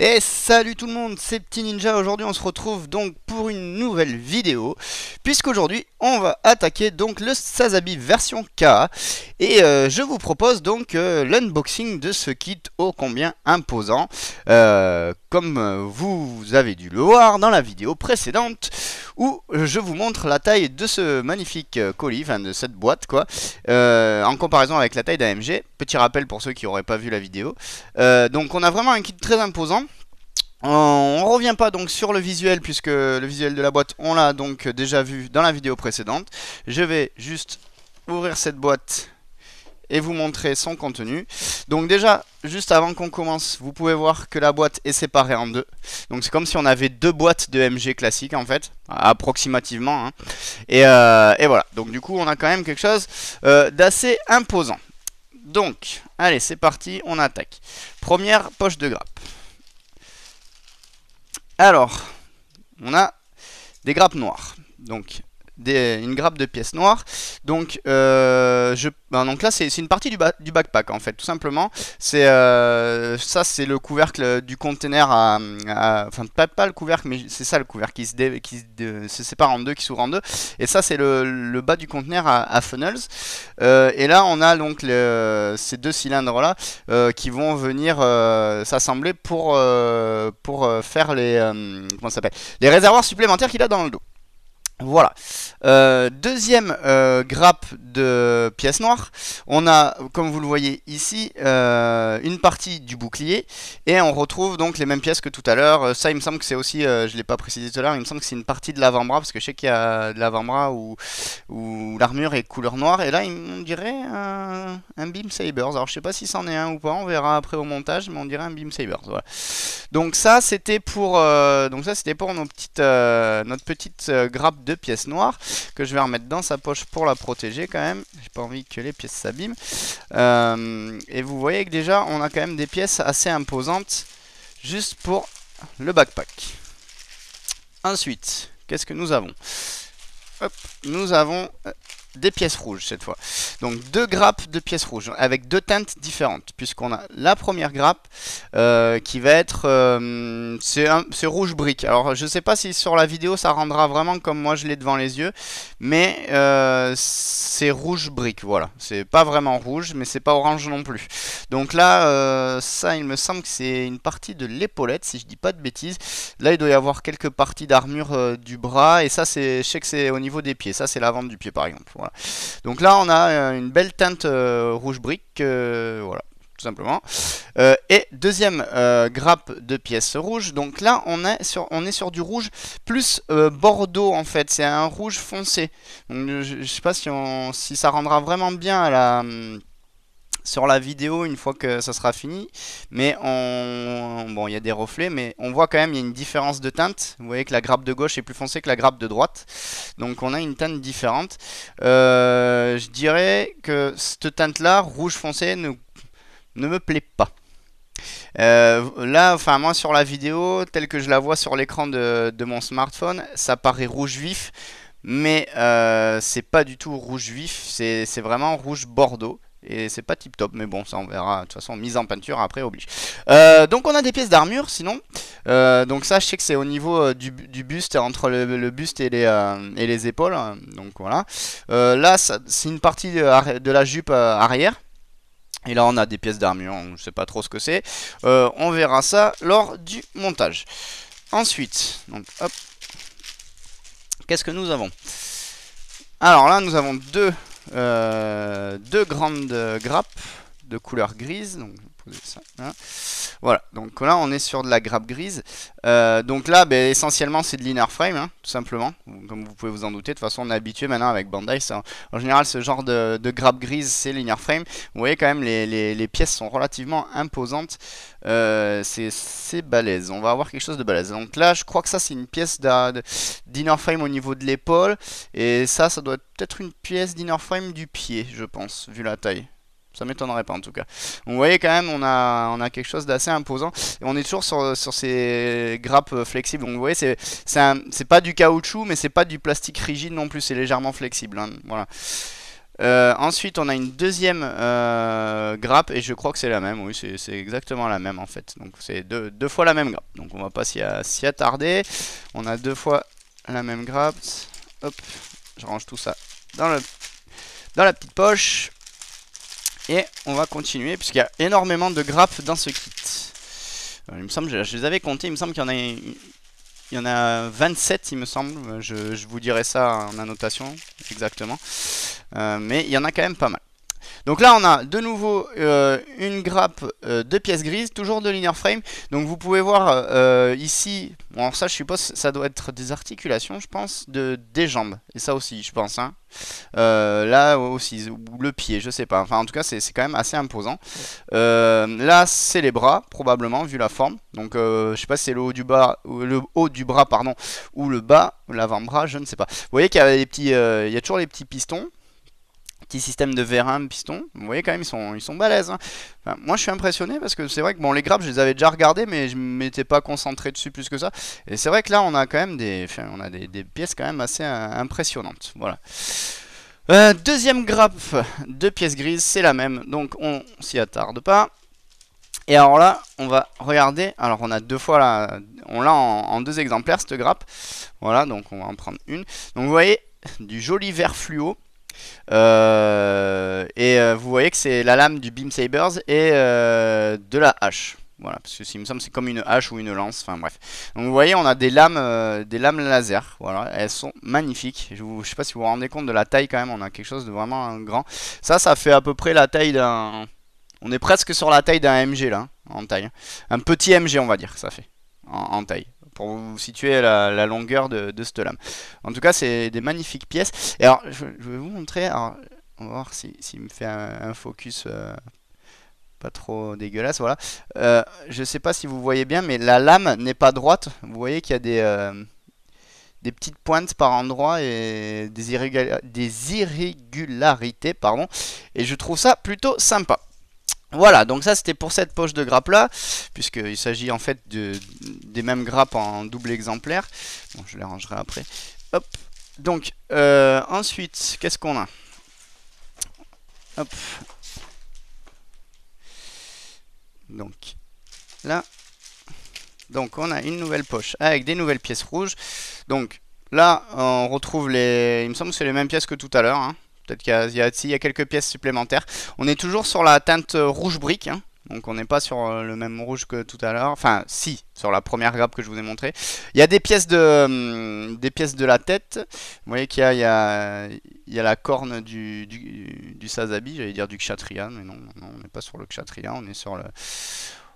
Et salut tout le monde, c'est Petit Ninja, aujourd'hui on se retrouve donc pour une nouvelle vidéo Puisqu'aujourd'hui on va attaquer donc le Sazabi version K Et euh, je vous propose donc euh, l'unboxing de ce kit ô combien imposant euh, Comme vous avez dû le voir dans la vidéo précédente où je vous montre la taille de ce magnifique euh, colis, enfin de cette boîte quoi, euh, en comparaison avec la taille d'AMG. Petit rappel pour ceux qui n'auraient pas vu la vidéo. Euh, donc on a vraiment un kit très imposant. On revient pas donc sur le visuel puisque le visuel de la boîte on l'a donc déjà vu dans la vidéo précédente. Je vais juste ouvrir cette boîte et vous montrer son contenu. Donc déjà, juste avant qu'on commence, vous pouvez voir que la boîte est séparée en deux. Donc c'est comme si on avait deux boîtes de MG classique en fait, approximativement. Hein. Euh, et, voilà, donc du coup on a quand même quelque chose euh, d'assez imposant. Donc, allez c'est parti, on attaque. Première poche de grappes Alors, on a des grappes noires. Donc une grappe de pièces noires. Donc, euh, je, ben donc là, c'est une partie du, du, backpack, en fait, tout simplement. C'est euh, ça, c'est le couvercle du conteneur à... enfin, pas, pas, le couvercle, mais c'est ça le couvercle qui, se, qui se, sépare en deux, qui s'ouvre en deux. Et ça, c'est le, bas du conteneur à, funnels. Euh, et là, on a donc ces deux cylindres-là qui vont venir s'assembler pour, pour faire les, comment ça les réservoirs supplémentaires qu'il a dans le dos. Voilà. Euh, deuxième euh, grappe de pièces noires. On a, comme vous le voyez ici, euh, une partie du bouclier. Et on retrouve donc les mêmes pièces que tout à l'heure. Ça, il me semble que c'est aussi, je ne l'ai pas précisé tout à l'heure, il me semble que c'est une partie de l'avant-bras. Parce que je sais qu'il y a de l'avant-bras où, où l'armure est couleur noire. Et là, on dirait un, un Beam Sabers. Alors, je sais pas si c'en est un ou pas. On verra après au montage. Mais on dirait un Beam Sabers. Donc ça, c'était pour, donc ça, c'était pour nos notre petite grappe de deux pièces noires que je vais remettre dans sa poche pour la protéger quand même. J'ai pas envie que les pièces s'abîment. Euh, et vous voyez que déjà, on a quand même des pièces assez imposantes juste pour le backpack. Ensuite, qu'est-ce que nous avons Hop, nous avons euh, des pièces rouges cette fois. Donc deux grappes de pièces rouges avec deux teintes différentes puisqu'on a la première grappe euh, qui va être euh, c'est rouge brique. Alors je sais pas si sur la vidéo ça rendra vraiment comme moi je l'ai devant les yeux mais euh, c'est rouge brique voilà. C'est pas vraiment rouge mais c'est pas orange non plus. Donc là ça il me semble que c'est une partie de l'épaulette si je dis pas de bêtises. Là il doit y avoir quelques parties d'armure du bras et ça c'est je sais que c'est au niveau des pieds. Ça c'est vente du pied par exemple. Voilà. Donc là, on a euh, une belle teinte euh, rouge brique. Euh, voilà tout simplement. et deuxième grappe de pièces rouges Donc là, on est sur, on est sur du rouge plus bordeaux en fait. C'est un rouge foncé. je, sais pas si, ça rendra vraiment bien à la. Hum, sur la vidéo une fois que ça sera fini. Mais on... bon, il y a des reflets, mais on voit quand même il y a une différence de teinte. Vous voyez que la grappe de gauche est plus foncée que la grappe de droite. Donc on a une teinte différente. Euh, je dirais que cette teinte-là, rouge foncé, ne, me plaît pas. Euh, là, enfin moi sur la vidéo, telle que je la vois sur l'écran de, mon smartphone, ça paraît rouge vif, mais euh, c'est pas du tout rouge vif, c'est vraiment rouge bordeaux. Et c'est pas tip top, mais bon, ça on verra. De toute façon, mise en peinture après oblige. Euh, donc on a des pièces d'armure sinon. Euh, donc ça, je sais que c'est au niveau euh, du, buste, entre le, buste et les, et les, épaules. Donc voilà. là, c'est une partie de, la jupe arrière. Et là on a des pièces d'armure, on ne sait pas trop ce que c'est. on verra ça lors du montage. Ensuite, donc hop, qu'est-ce que nous avons Alors là, nous avons deux euh, deux grandes grappes de couleur grise, Hein. Voilà, donc là on est sur de la grappe grise. Euh, donc là, ben, essentiellement c'est de l'inner frame, hein, tout simplement. Comme vous pouvez vous en douter, de toute façon on est habitué maintenant avec Bandai. en général, ce genre de, grappe grise c'est l'inner frame. Vous voyez quand même, les, pièces sont relativement imposantes. Euh, c'est balèze, on va avoir quelque chose de balèze. Donc là, je crois que ça c'est une pièce d'inner frame au niveau de l'épaule. Et ça, ça doit peut-être une pièce d'inner frame du pied, je pense, vu la taille. Ça m'étonnerait pas en tout cas. vous voyez quand même, on a, on a quelque chose d'assez imposant. Et on est toujours sur, ces grappes euh, flexibles. Donc vous voyez, c'est, c'est, pas du caoutchouc, mais c'est pas du plastique rigide non plus. C'est légèrement flexible. Hein. Voilà. Euh, ensuite, on a une deuxième euh, grappe, et je crois que c'est la même, oui, c'est exactement la même en fait. Donc c'est deux, deux, fois la même grappe, donc on va pas s'y attarder. On a deux fois la même grappe. Hop, je range tout ça dans, le, dans la petite poche. Et on va continuer puisqu'il y a énormément de grappes dans ce kit. Euh, il me semble, je, les avais comptés, il me semble qu'il y en a il y en a 27 il me semble, euh, je, vous dirai ça en annotation exactement. Euh, mais il y en a quand même pas mal. Donc là, on a de nouveau euh, une grappe euh, de pièces grises, toujours de linear frame. Donc vous pouvez voir euh, ici, bon, ça je suppose ça doit être des articulations, je pense, de, des jambes. Et ça aussi, je pense. Hein. là aussi, le pied, je sais pas. Enfin, en tout cas, c'est quand même assez imposant. là, c'est les bras, probablement, vu la forme. Donc je sais pas si c'est le haut du le haut du bras, pardon, ou le bas, l'avant-bras, je ne sais pas. Vous voyez qu'il y petits, il y a toujours les petits pistons petit système de vérin, piston. Vous voyez quand même, ils sont, ils sont balèzes. Hein. moi, je suis impressionné parce que c'est vrai que bon, les grappes, je les avais déjà regardées, mais je ne m'étais pas concentré dessus plus que ça. Et c'est vrai que là, on a quand même des, on a des, pièces quand même assez euh, impressionnantes. Voilà. Euh, deuxième grappe de pièces grises, c'est la même, donc on s'y attarde pas. Et alors là, on va regarder, alors on a deux fois là, on l'a en deux exemplaires cette grappe, voilà, donc on va en prendre une. Donc vous voyez, du joli vert fluo, euh, et euh, vous voyez que c'est la lame du Beam Sabers et euh, de la hache. Voilà, parce que s'il me semble c'est comme une hache ou une lance, enfin bref. Donc vous voyez, on a des lames, des lames laser, voilà, elles sont magnifiques. Je, ne sais pas si vous vous rendez compte de la taille quand même, on a quelque chose de vraiment hein, grand. Ça, ça fait à peu près la taille d'un... On est presque sur la taille d'un MG là, hein, en taille. Un petit MG on va dire, ça fait, en taille pour vous situer la, longueur de, cette lame. En tout cas, c'est des magnifiques pièces. Et alors, je, vais vous montrer. Alors, on va voir s'il me fait un, focus euh, pas trop dégueulasse. Voilà. Euh, je sais pas si vous voyez bien, mais la lame n'est pas droite. Vous voyez qu'il y a des, euh, petites pointes par endroit et des, des irrégularités. Pardon. Et je trouve ça plutôt sympa. Voilà, donc ça c'était pour cette poche de grappes là, puisqu'il s'agit en fait de, des mêmes grappes en double exemplaire. Bon, je les rangerai après. Hop. Donc, euh, ensuite, qu'est-ce qu'on a Hop. Donc, là. Donc, on a une nouvelle poche avec des nouvelles pièces rouges. Donc, là, on retrouve les... Il me semble que c'est les mêmes pièces que tout à l'heure, hein. Peut-être qu'il y, a quelques pièces supplémentaires. On est toujours sur la teinte rouge brique. Hein. Donc on n'est pas sur euh, le même rouge que tout à l'heure. Enfin, si, sur la première grappe que je vous ai montrée. Il y a des pièces de, hum, des pièces de la tête. Vous voyez qu'il y, y, a la corne du, du, Sazabi, j'allais dire du Kshatriya. Mais non, on n'est pas sur le Kshatriya, on est sur le...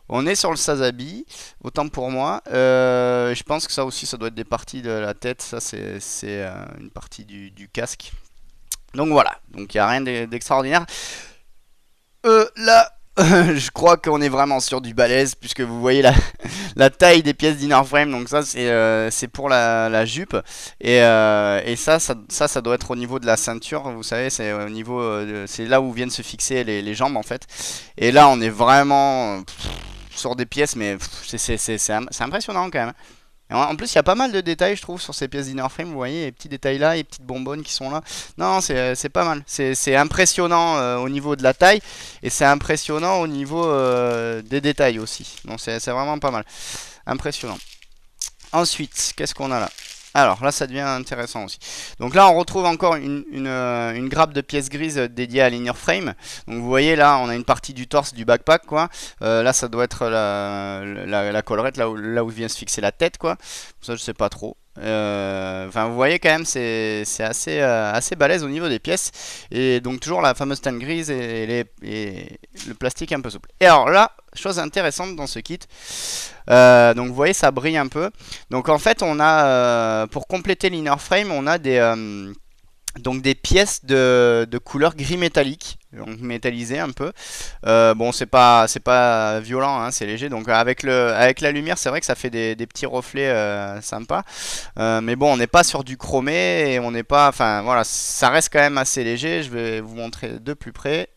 On est sur le Sazabi, autant pour moi. Euh, je pense que ça aussi, ça doit être des parties de la tête. Ça, c'est euh, une partie du casque donc voilà, donc il n'y a rien d'extraordinaire. Euh, là, je crois qu'on est vraiment sur du balèze, puisque vous voyez la, la taille des pièces d'inner frame, donc ça c'est euh, pour la, jupe. Et, euh, ça, ça, doit être au niveau de la ceinture, vous savez, c'est au niveau, euh, c'est là où viennent se fixer les, jambes en fait. Et là on est vraiment sur des pièces, mais c'est impressionnant quand même en plus, il y a pas mal de détails, je trouve, sur ces pièces d'inner frame. Vous voyez, les petits détails là, les petites bonbonnes qui sont là. Non, c'est euh, pas mal. C'est impressionnant euh, au niveau de la taille et c'est impressionnant au niveau euh, des détails aussi. Donc, c'est vraiment pas mal. Impressionnant. Ensuite, qu'est-ce qu'on a là alors là ça devient intéressant aussi. Donc là on retrouve encore une, euh, grappe de pièces grises euh, dédiée à l'inner frame. Donc vous voyez là on a une partie du torse du backpack quoi. Euh, là ça doit être la, collerette là où, là où, vient se fixer la tête quoi. Ça je sais pas trop. enfin vous voyez quand même c'est assez, assez balèze au niveau des pièces. Et donc toujours la fameuse teinte grise et, les, et le plastique un peu souple. Et alors là chose intéressante dans ce kit. Euh, donc vous voyez, ça brille un peu. Donc en fait, on a, euh, pour compléter l'inner frame, on a des, euh, donc des pièces de, couleur gris métallique, donc métallisé un peu. bon, c'est pas, c'est pas violent, hein, c'est léger. Donc avec le, avec la lumière, c'est vrai que ça fait des, des petits reflets sympas. mais bon, on n'est pas sur du chromé et on n'est pas, enfin voilà, ça reste quand même assez léger. Je vais vous montrer de plus près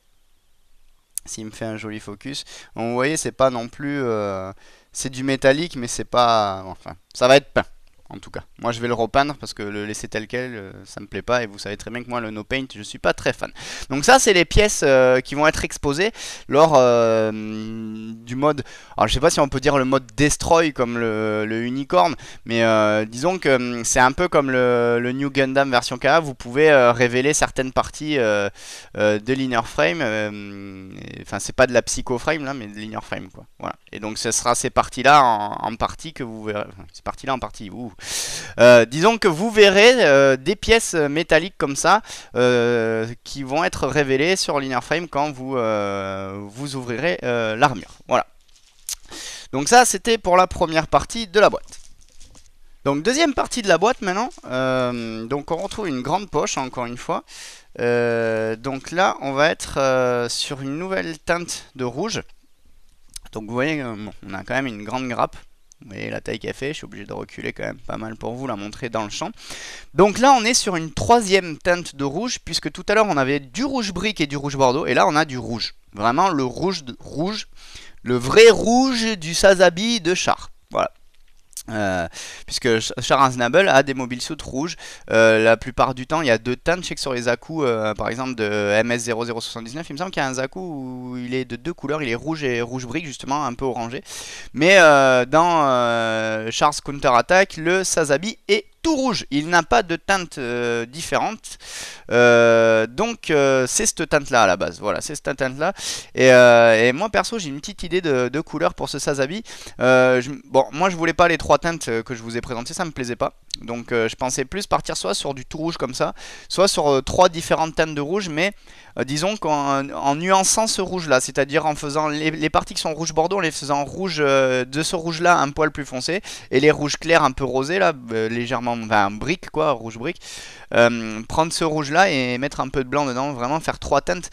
s'il me fait un joli focus. vous voyez, c'est pas non plus... Euh, c'est du métallique, mais c'est pas... Enfin, ça va être peint en tout cas. Moi je vais le repeindre parce que le laisser tel quel, euh, ça me plaît pas et vous savez très bien que moi le no paint, je suis pas très fan. Donc ça c'est les pièces euh, qui vont être exposées lors euh, du mode, alors je sais pas si on peut dire le mode destroy comme le, unicorn, mais disons que hum, c'est un peu comme le, New Gundam version KA, vous pouvez révéler certaines parties de l'inner frame, enfin c'est pas de la psycho frame là, mais de l'inner frame quoi. Voilà. Et donc ce sera ces parties là en, partie que vous verrez, ces parties là en partie, ouh euh, disons que vous verrez euh, des pièces métalliques comme ça euh, qui vont être révélées sur Frame quand vous, vous ouvrirez l'armure. Voilà. Donc ça, c'était pour la première partie de la boîte. Donc deuxième partie de la boîte maintenant. donc on retrouve une grande poche, encore une fois. donc là, on va être sur une nouvelle teinte de rouge. Donc vous voyez, on a quand même une grande grappe. Vous voyez la taille qu'elle fait, je suis obligé de reculer quand même pas mal pour vous la montrer dans le champ. Donc là on est sur une troisième teinte de rouge, puisque tout à l'heure on avait du rouge brique et du rouge bordeaux, et là on a du rouge. Vraiment le rouge, rouge, le vrai rouge du Sazabi de char. Euh, puisque Charles Snabel a des mobiles suits rouges. Euh, la plupart du temps, il y a deux teintes. Je sais que sur les Zaku, euh, par exemple, de MS0079, il me semble qu'il y a un Zaku où il est de deux couleurs. Il est rouge et rouge brique, justement, un peu orangé. Mais dans Charles Counter Attack, le Sazabi est tout rouge, il n'a pas de teinte euh, différente. Euh, donc euh, c'est cette teinte là à la base, voilà, c'est cette teinte là. Et, moi perso j'ai une petite idée de, couleur pour ce Sazabi. bon, moi je voulais pas les trois teintes que je vous ai présentées, ça me plaisait pas. Donc euh, je pensais plus partir soit sur du tout rouge comme ça, soit sur euh, trois différentes teintes de rouge, mais euh, disons qu'en nuançant ce rouge là, c'est-à-dire en faisant les, parties qui sont rouge bordeaux, en les faisant rouge de ce rouge là un poil plus foncé, et les rouges clairs un peu rosés là, légèrement, un brique quoi, rouge brique, prendre ce rouge là et mettre un peu de blanc dedans, vraiment faire trois teintes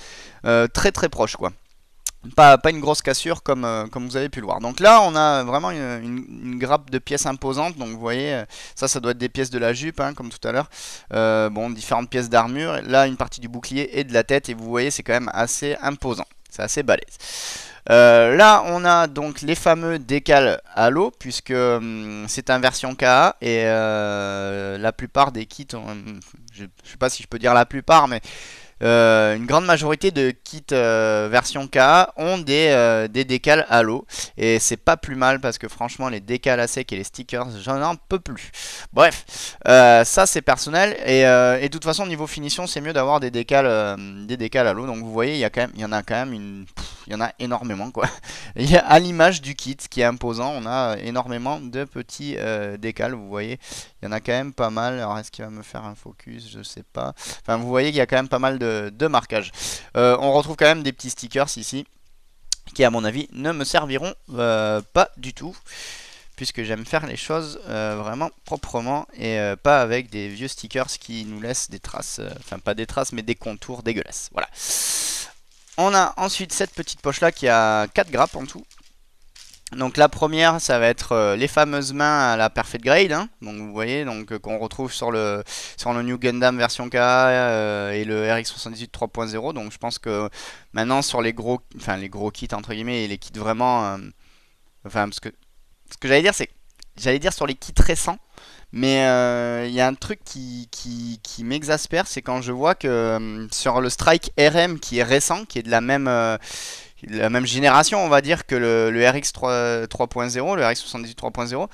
très très proches quoi. Pas, pas, une grosse cassure comme, euh, comme vous avez pu le voir. Donc là, on a vraiment une, grappe de pièces imposantes. Donc vous voyez, euh, ça, ça doit être des pièces de la jupe, hein, comme tout à l'heure. Euh, bon, différentes pièces d'armure. Là, une partie du bouclier et de la tête. Et vous voyez, c'est quand même assez imposant. C'est assez balèze. là, on a donc les fameux décals à l'eau, puisque hum, c'est un version KA, et la plupart des kits, hum, je ne sais pas si je peux dire la plupart, mais euh, une grande majorité de kits euh, version K ont des, euh, des décales à l'eau. Et c'est pas plus mal parce que franchement les décals à sec et les stickers, j'en en peux plus. Bref, ça c'est personnel. Et, de toute façon niveau finition, c'est mieux d'avoir des décales des à l'eau. Donc vous voyez, il y, quand même, y en a quand même une... Il y en a énormément quoi. y a, à l'image du kit qui est imposant, on a énormément de petits décals Vous voyez, il y en a quand même pas mal. Alors est-ce qu'il va me faire un focus Je sais pas. Enfin vous voyez qu'il y a quand même pas mal de, de, marquage. Euh, on retrouve quand même des petits stickers ici qui à mon avis ne me serviront euh, pas du tout puisque j'aime faire les choses euh, vraiment proprement et pas avec des vieux stickers qui nous laissent des traces, enfin pas des traces mais des contours dégueulasses, voilà. On a ensuite cette petite poche là qui a 4 grappes en tout, donc la première, ça va être euh, les fameuses mains à la Perfect Grade, hein. donc vous voyez, donc euh, qu'on retrouve sur le sur le New Gundam version K euh, et le RX78 3.0. Donc je pense que maintenant sur les gros, enfin les gros kits entre guillemets et les kits vraiment, enfin que ce que j'allais dire c'est, j'allais dire sur les kits récents, mais il y a un truc qui, qui m'exaspère, c'est quand je vois que sur le Strike RM qui est récent, qui est de la même la même génération, on va dire, que le, le RX 3.0, le RX 78 3.0.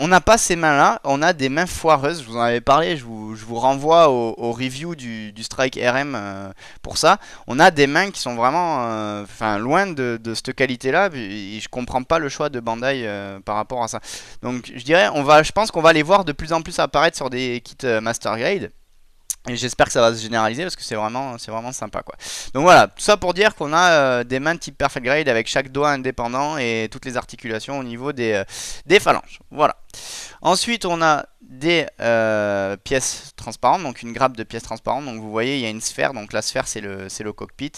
On n'a pas ces mains-là, on a des mains foireuses, je vous en avais parlé, je vous, renvoie au, review du, Strike RM euh, pour ça. On a des mains qui sont vraiment euh, loin de, cette qualité-là, et je comprends pas le choix de Bandai euh, par rapport à ça. Donc je dirais, on va, je pense qu'on va les voir de plus en plus apparaître sur des kits Master Grade. Et j'espère que ça va se généraliser parce que c'est vraiment, vraiment sympa quoi. Donc voilà, tout ça pour dire qu'on a euh, des mains type perfect grade avec chaque doigt indépendant et toutes les articulations au niveau des, euh, phalanges. Voilà. Ensuite on a des euh, pièces transparentes, donc une grappe de pièces transparentes. Donc vous voyez il y a une sphère, donc la sphère c'est le, le cockpit.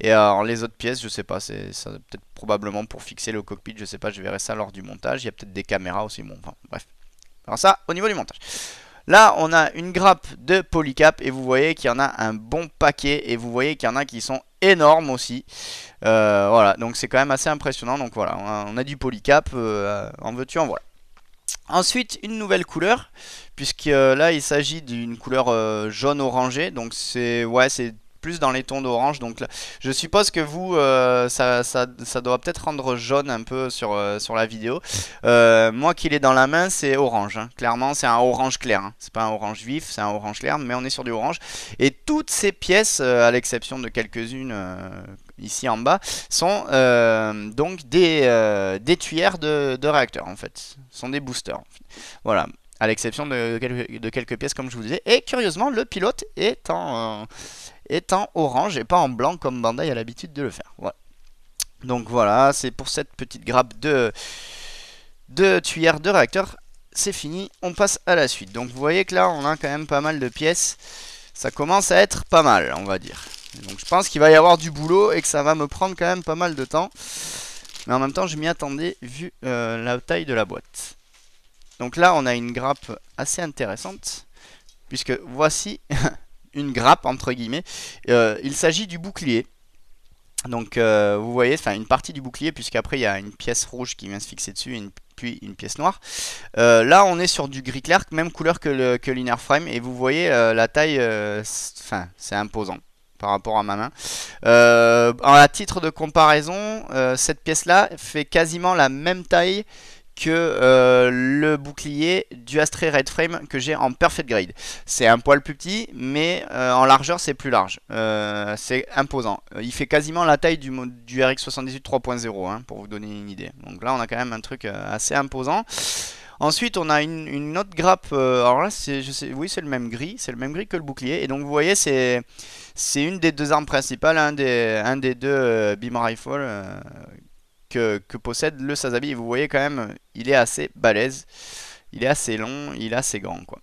Et alors les autres pièces je sais pas, c'est peut-être probablement pour fixer le cockpit, je sais pas, je verrai ça lors du montage. Il y a peut-être des caméras aussi, bon enfin bref. Alors ça au niveau du montage. Là, on a une grappe de polycap et vous voyez qu'il y en a un bon paquet et vous voyez qu'il y en a qui sont énormes aussi. Euh, voilà, donc c'est quand même assez impressionnant. Donc voilà, on a, du polycap, euh, en veux-tu, en voilà. Ensuite, une nouvelle couleur, puisque euh, là, il s'agit d'une couleur jaune-orangé. Donc c'est ouais, c'est plus dans les tons d'orange. Donc je suppose que vous, euh, ça, ça, ça, doit peut-être rendre jaune un peu sur, euh, sur la vidéo. Euh, moi qui l'ai dans la main, c'est orange. Hein. Clairement, c'est un orange clair. Hein. C'est pas un orange vif, c'est un orange clair, mais on est sur du orange. Et toutes ces pièces, à l'exception de quelques-unes ici en bas, sont donc des, tuyères de, de, réacteurs en fait. sont des boosters. Voilà, à l'exception de, de, quelques pièces comme je vous disais. Et curieusement, le pilote est en, est en orange et pas en blanc comme Bandai a l'habitude de le faire. Donc voilà, c'est pour cette petite grappe de, de tuyères de réacteur. C'est fini, on passe à la suite. Donc vous voyez que là, on a quand même pas mal de pièces. Ça commence à être pas mal, on va dire. Donc je pense qu'il va y avoir du boulot et que ça va me prendre quand même pas mal de temps. Mais en même temps, je m'y attendais vu euh, la taille de la boîte. Donc là, on a une grappe assez intéressante. Puisque voici une grappe entre guillemets. Euh, il s'agit du bouclier. Donc euh, vous voyez, enfin une partie du bouclier, puisqu'après il y a une pièce rouge qui vient se fixer dessus, et puis une pièce noire. Euh, là on est sur du gris clair, même couleur que, l'inner frame, et vous voyez la taille, enfin c'est imposant par rapport à ma main. à titre de comparaison, cette pièce là fait quasiment la même taille que euh, le bouclier du Astray Red Frame que j'ai en Perfect Grade. C'est un poil plus petit, mais euh, en largeur c'est plus large. Euh, c'est imposant. Il fait quasiment la taille du, du RX78 3.0, hein, pour vous donner une idée. Donc là on a quand même un truc assez imposant. Ensuite, on a une, autre grappe. alors là, c'est, je oui, c'est le même gris, c'est le même gris que le bouclier. Et donc, vous voyez, c'est, c'est une des deux armes principales, un des, un des deux beam rifle que, possède le Sazabi. vous voyez quand même, il est assez balèze. Il est assez long, il est assez grand quoi.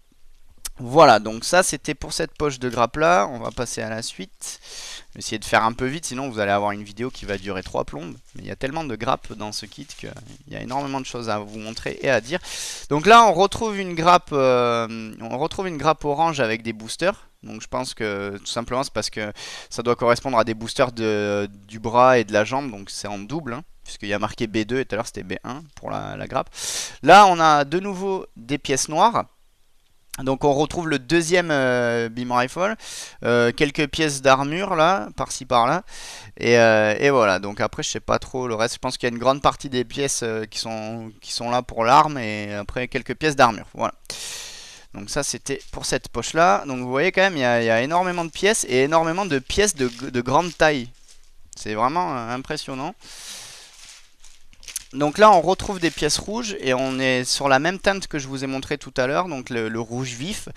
Voilà, donc ça c'était pour cette poche de grappe là. On va passer à la suite. Je essayer de faire un peu vite, sinon vous allez avoir une vidéo qui va durer 3 plombes. Mais il y a tellement de grappes dans ce kit qu'il y a énormément de choses à vous montrer et à dire. Donc là on retrouve une grappe, euh, on retrouve une grappe orange avec des boosters. Donc je pense que tout simplement c'est parce que ça doit correspondre à des boosters de, du bras et de la jambe, donc c'est en double. Hein puisqu'il y a marqué B2 et tout à l'heure c'était B1 pour la, grappe. Là, on a de nouveau des pièces noires. Donc on retrouve le deuxième euh, beam rifle, euh, quelques pièces d'armure là, par-ci par-là, euh, et, voilà, donc après je sais pas trop le reste, je pense qu'il y a une grande partie des pièces qui, sont, là pour l'arme, et après quelques pièces d'armure, voilà. Donc ça c'était pour cette poche là, donc vous voyez quand même il y, a énormément de pièces, et énormément de pièces de grande taille, c'est vraiment impressionnant. Donc là on retrouve des pièces rouges et on est sur la même teinte que je vous ai montré tout à l'heure, donc le, rouge vif.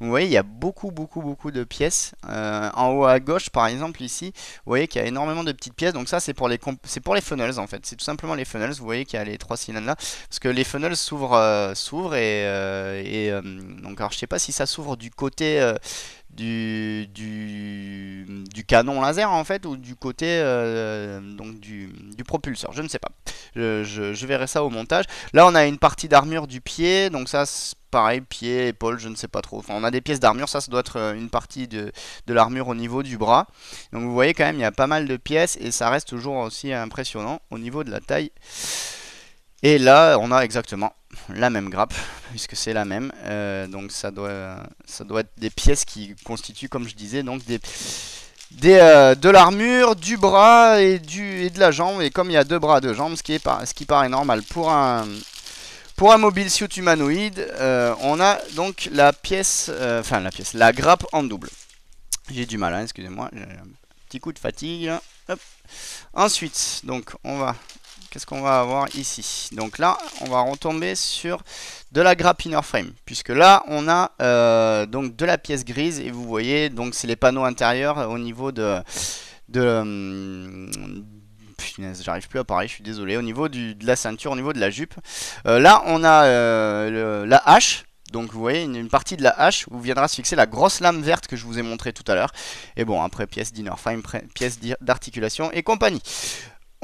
Vous voyez il y a beaucoup beaucoup beaucoup de pièces. Euh, en haut à gauche par exemple ici, vous voyez qu'il y a énormément de petites pièces. Donc ça c'est pour, les c'est pour les funnels en fait, c'est tout simplement les funnels. Vous voyez qu'il y a les trois cylindres là, parce que les funnels s'ouvrent euh, et, euh, et donc alors je sais pas si ça s'ouvre du côté du, du, canon laser en fait ou du côté euh, donc du, propulseur je ne sais pas je, verrai ça au montage là on a une partie d'armure du pied donc ça pareil pied épaule je ne sais pas trop on a des pièces d'armure ça ça doit être euh, une partie de, de l'armure au niveau du bras donc vous voyez quand même il y a pas mal de pièces et ça reste toujours aussi impressionnant au niveau de la taille et là, on a exactement la même grappe, puisque c'est la même. Euh, donc ça doit, être des pièces qui constituent, comme je disais, donc des, euh, de l'armure, du bras et, de la jambe. Et comme il y a deux bras, deux jambes, ce qui, est paraît normal pour un, mobile suit humanoïde, euh, on a donc la pièce, enfin la pièce, la grappe en double. J'ai du mal, hein, excusez-moi, un petit coup de fatigue. Ensuite, donc on va qu'est-ce qu'on va avoir ici Donc là, on va retomber sur de la grappe inner frame, puisque là, on a euh, donc de la pièce grise, et vous voyez, donc c'est les panneaux intérieurs euh, au niveau de... de hum, j'arrive plus à parler, je suis désolé, au niveau de la ceinture, au niveau de la jupe. Euh, là, on a la hache, donc vous voyez une, partie de la hache où viendra se fixer la grosse lame verte que je vous ai montré tout à l'heure. Et bon, après pièce d'inner frame, pièce d'articulation et compagnie.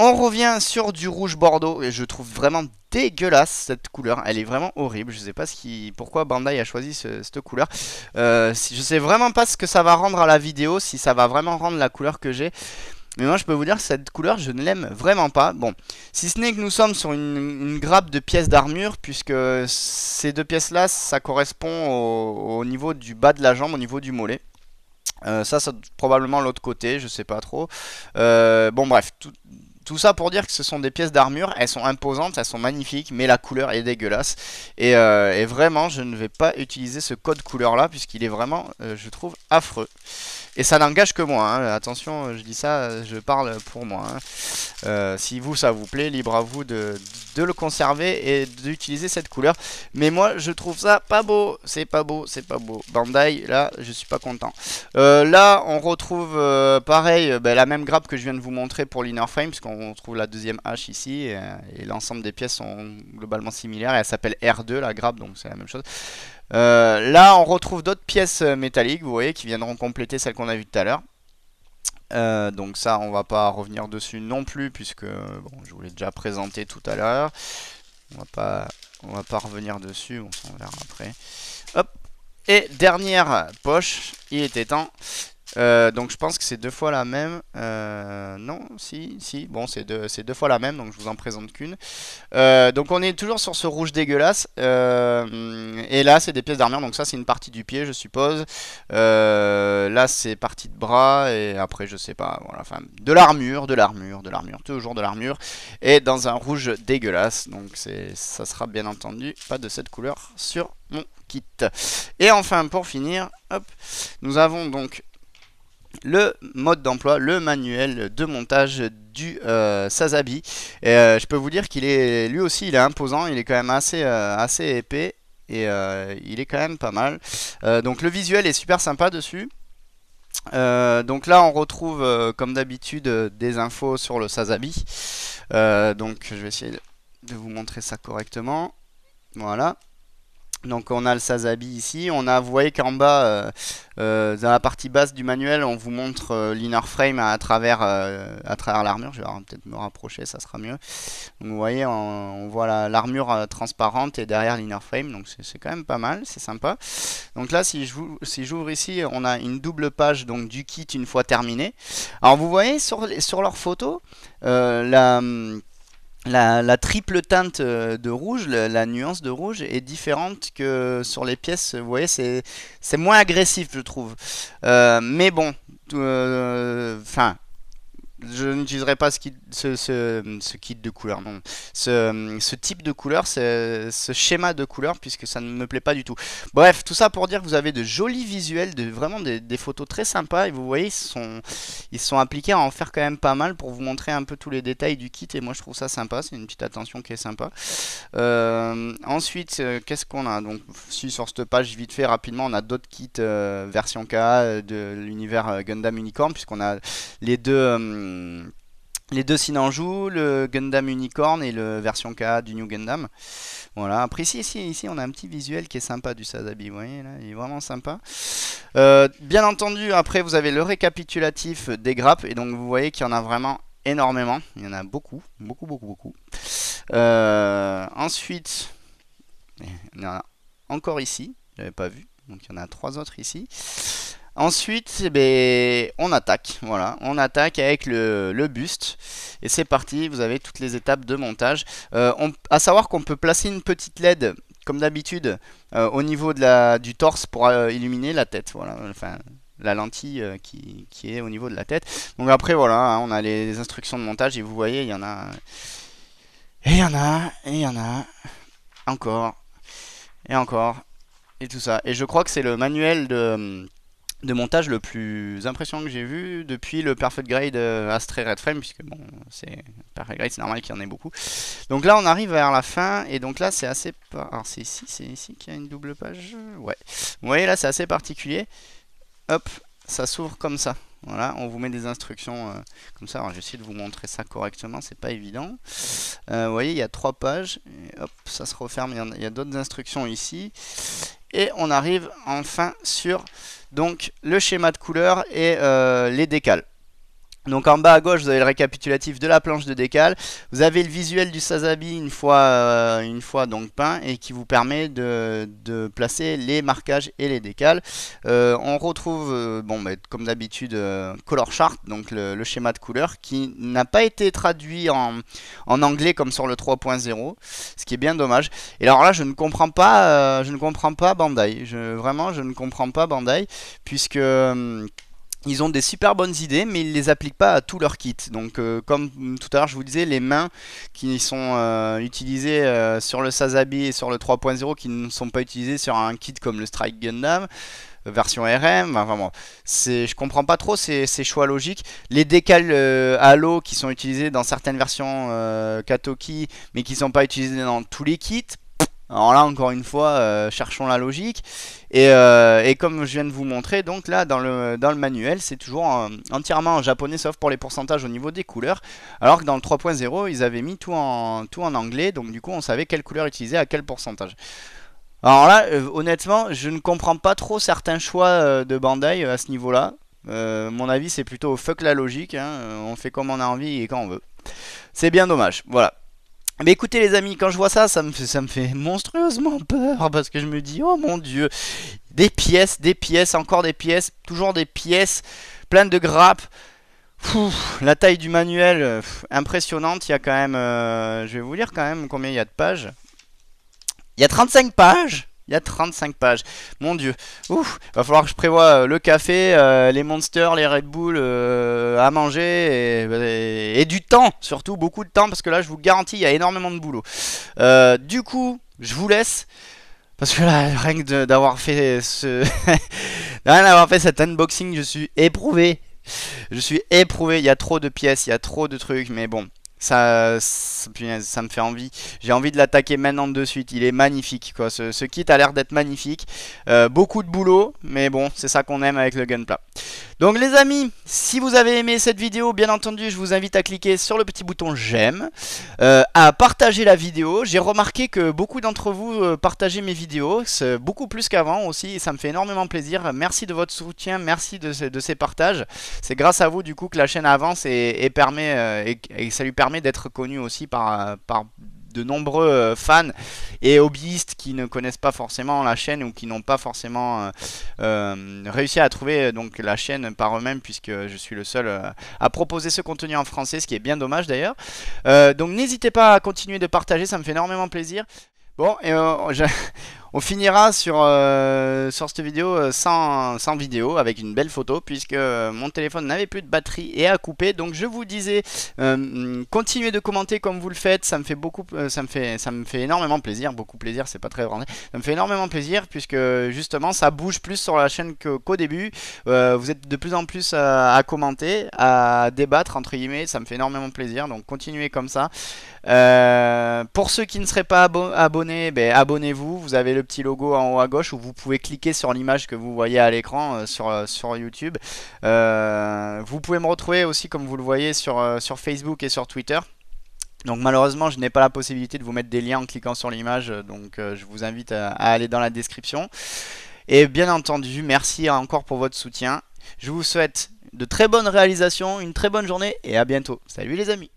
On revient sur du rouge bordeaux et je trouve vraiment dégueulasse cette couleur. Elle est vraiment horrible. Je sais pas ce qui, pourquoi Bandai a choisi cette couleur. Je euh, ne je sais vraiment pas ce que ça va rendre à la vidéo, si ça va vraiment rendre la couleur que j'ai. Mais moi je peux vous dire que cette couleur je ne l'aime vraiment pas Bon, si ce n'est que nous sommes sur une, grappe de pièces d'armure Puisque ces deux pièces là ça correspond au, niveau du bas de la jambe, au niveau du mollet euh, ça, c'est probablement l'autre côté, je sais pas trop. Euh, bon bref, tout, tout ça pour dire que ce sont des pièces d'armure, elles sont imposantes, elles sont magnifiques, mais la couleur est dégueulasse. Et, euh, vraiment, je ne vais pas utiliser ce code couleur là, puisqu'il est vraiment, euh, je trouve, affreux. Et ça n'engage que moi, hein. attention, je dis ça, je parle pour moi. Hein. Euh, si vous, ça vous plaît, libre à vous de, de le conserver et d'utiliser cette couleur. Mais moi, je trouve ça pas beau. C'est pas beau, c'est pas beau. Bandai, là, je suis pas content. Euh, là, on retrouve euh, pareil, euh, bah, la même grappe que je viens de vous montrer pour l'inner frame, puisqu'on trouve la deuxième hache ici. Et, l'ensemble des pièces sont globalement similaires. Et elle s'appelle R2, la grappe, donc c'est la même chose. là, on retrouve d'autres pièces métalliques, vous voyez, qui viendront compléter celles qu'on a vues tout à l'heure. Euh, donc ça, on va pas revenir dessus non plus, puisque bon, je vous l'ai déjà présenté tout à l'heure. On va pas, on va pas revenir dessus, on s'en verra après. Hop. Et dernière poche, il était temps euh, donc je pense que c'est deux fois la même. Euh, non, si, si. Bon, c'est deux, deux fois la même, donc je vous en présente qu'une. Euh, donc on est toujours sur ce rouge dégueulasse. et là, c'est des pièces d'armure. Donc ça, c'est une partie du pied, je suppose. là, c'est partie de bras. Et après, je sais pas. Voilà, enfin, de l'armure, de l'armure, de l'armure. Toujours de l'armure. Et dans un rouge dégueulasse. Donc ça sera bien entendu pas de cette couleur sur mon kit. Et enfin, pour finir, hop, nous avons donc le mode d'emploi, le manuel de montage du euh, Sazabi. Euh, je peux vous dire qu'il est, lui aussi, il est imposant, il est quand même assez, euh, assez épais et il est quand même pas mal. donc le visuel est super sympa dessus. donc là on retrouve comme d'habitude des infos sur le Sazabi. donc je vais essayer de vous montrer ça correctement. Voilà. Donc on a le Sazabi ici, on a, vous voyez qu'en bas, euh, euh, dans la partie basse du manuel, on vous montre euh, l'inner frame à travers, travers l'armure, je vais peut-être me rapprocher, ça sera mieux. vous voyez, on, voit l'armure transparente et derrière l'inner frame, donc c'est quand même pas mal, c'est sympa. Donc là, si j'ouvre si ici, on a une double page donc, du kit une fois terminé. Alors vous voyez, sur, leur photo, la hum, la, triple teinte euh, de rouge, la, nuance de rouge est différente que sur les pièces, vous voyez, c'est moins agressif je trouve. Euh, mais bon, euh, enfin, je n'utiliserai pas ce kit, ce, kit de couleur, non. Ce, type de couleur, ce, schéma de couleur, puisque ça ne me plaît pas du tout. Bref, tout ça pour dire que vous avez de jolis visuels, de, vraiment des, photos très sympas. Et vous voyez, ils sont, sont appliqués à en faire quand même pas mal pour vous montrer un peu tous les détails du kit. Et moi, je trouve ça sympa. C'est une petite attention qui est sympa. Euh, ensuite, euh, qu'est-ce qu'on a Donc, si sur cette page, vite fait, rapidement, on a d'autres kits euh, version K de l'univers Gundam Unicorn, puisqu'on a les deux euh, les deux Sinanjou, le Gundam Unicorn et le version K du New Gundam. Voilà. Après, ici, ici, ici, on a un petit visuel qui est sympa du Sazabi. Vous voyez, là, il est vraiment sympa. Euh, bien entendu, après, vous avez le récapitulatif des grappes. Et donc, vous voyez qu'il y en a vraiment énormément. Il y en a beaucoup, beaucoup, beaucoup, beaucoup. Euh, ensuite, il y en a encore ici. Je pas vu. Donc, il y en a trois autres ici. Ensuite, eh ben, on attaque. Voilà, on attaque avec le, buste. Et c'est parti, vous avez toutes les étapes de montage. A euh, à savoir qu'on peut placer une petite LED, comme d'habitude, euh, au niveau de la, du torse pour euh, illuminer la tête. Voilà, enfin, la lentille qui, est au niveau de la tête. Donc après, voilà, hein, on a les, les instructions de montage. Et vous voyez, il y en a... Et il y en a, et il y en a... Encore. Et encore. Et tout ça. Et je crois que c'est le manuel de de montage le plus impressionnant que j'ai vu depuis le Perfect Grade euh, Astray Red Frame, puisque bon, c'est Perfect Grade, c'est normal qu'il y en ait beaucoup. Donc là, on arrive vers la fin, et donc là, c'est assez... Alors c'est ici, c'est ici qu'il y a une double page Ouais. Vous voyez, là, c'est assez particulier. Hop, ça s'ouvre comme ça. Voilà, on vous met des instructions euh, comme ça. Alors j'essaie de vous montrer ça correctement, c'est pas évident. Euh, vous voyez, il y a trois pages, et hop, ça se referme, il y a d'autres instructions ici. Et on arrive enfin sur donc le schéma de couleur et euh, les décales. Donc en bas à gauche, vous avez le récapitulatif de la planche de décal. Vous avez le visuel du Sazabi une fois, euh, une fois donc peint et qui vous permet de, placer les marquages et les décales. Euh, on retrouve, euh, bon, bah, comme d'habitude, color chart, donc le, schéma de couleur, qui n'a pas été traduit en, anglais comme sur le 3.0, ce qui est bien dommage. Et alors là, je ne comprends pas, je ne comprends pas Bandai. vraiment, je ne comprends pas Bandai, puisque ils ont des super bonnes idées, mais ils ne les appliquent pas à tous leurs kits. Donc, euh, comme tout à l'heure, je vous disais, les mains qui sont euh, utilisées euh, sur le Sazabi et sur le 3.0 qui ne sont pas utilisées sur un kit comme le Strike Gundam, version RM. Enfin bon, c'est, je comprends pas trop ces, choix logiques. Les décals à Halo qui sont utilisés dans certaines versions Katoki, mais qui sont pas utilisés dans tous les kits. Alors là, encore une fois, euh, cherchons la logique. Euh, et, comme je viens de vous montrer, donc là, dans le, dans le manuel, c'est toujours entièrement en japonais, sauf pour les pourcentages au niveau des couleurs. Alors que dans le 3.0, ils avaient mis tout en, tout en anglais, donc du coup, on savait quelle couleur utiliser à quel pourcentage. Alors là, euh, honnêtement, je ne comprends pas trop certains choix de Bandai à ce niveau-là. mon avis, c'est plutôt fuck la logique, hein. on fait comme on a envie et quand on veut. C'est bien dommage, voilà. Mais écoutez les amis, quand je vois ça, ça me, fait, me fait monstrueusement peur parce que je me dis, oh mon dieu, des pièces, des pièces, encore des pièces, toujours des pièces, plein de grappes. la taille du manuel, impressionnante, il y a quand même, euh, je vais vous lire quand même combien il y a de pages. Il y a 35 pages il y a 35 pages. Mon dieu. Ouf, va falloir que je prévoie euh, le café, euh, les monsters, les Red Bull euh, à manger et, du temps, surtout beaucoup de temps parce que là, je vous garantis, il y a énormément de boulot. du coup, je vous laisse. Parce que là, rien que d'avoir fait ce. d'avoir fait cet unboxing, je suis éprouvé. Je suis éprouvé. Il y a trop de pièces, il y a trop de trucs, mais bon ça, ça, me fait envie. J'ai envie de l'attaquer maintenant de suite. Il est magnifique, quoi. Ce, kit a l'air d'être magnifique. Euh, beaucoup de boulot, mais bon, c'est ça qu'on aime avec le gunpla. Donc les amis, si vous avez aimé cette vidéo, bien entendu, je vous invite à cliquer sur le petit bouton j'aime, euh, à partager la vidéo. J'ai remarqué que beaucoup d'entre vous euh, partageaient mes vidéos, beaucoup plus qu'avant aussi, et ça me fait énormément plaisir. Merci de votre soutien, merci de, ces partages. C'est grâce à vous du coup que la chaîne avance et, permet, euh, et, ça lui permet d'être connu aussi par, par de nombreux euh, fans et hobbyistes qui ne connaissent pas forcément la chaîne ou qui n'ont pas forcément euh, euh, réussi à trouver donc la chaîne par eux-mêmes puisque je suis le seul à proposer ce contenu en français, ce qui est bien dommage d'ailleurs. donc n'hésitez pas à continuer de partager, ça me fait énormément plaisir. Bon, et on finira sur, euh, cette vidéo euh, sans, vidéo avec une belle photo puisque euh, mon téléphone n'avait plus de batterie et a coupé. Donc je vous disais, continuez de commenter comme vous le faites, ça me fait beaucoup, ça me fait, ça me fait énormément plaisir, beaucoup plaisir, c'est pas très grand ça me fait énormément plaisir puisque justement ça bouge plus sur la chaîne qu'au début. vous êtes de plus en plus à, à, commenter, à débattre entre guillemets, ça me fait énormément plaisir. Donc continuez comme ça. Euh, pour ceux qui ne seraient pas abonnés, ben, abonnez-vous. Vous avez le petit logo en haut à gauche où vous pouvez cliquer sur l'image que vous voyez à l'écran euh, euh, sur, YouTube. vous pouvez me retrouver aussi, comme vous le voyez, sur, Facebook et sur Twitter. Donc malheureusement, je n'ai pas la possibilité de vous mettre des liens en cliquant sur l'image, donc je vous invite à aller dans la description. Et bien entendu, merci encore pour votre soutien. Je vous souhaite de très bonnes réalisations, une très bonne journée et à bientôt. Salut les amis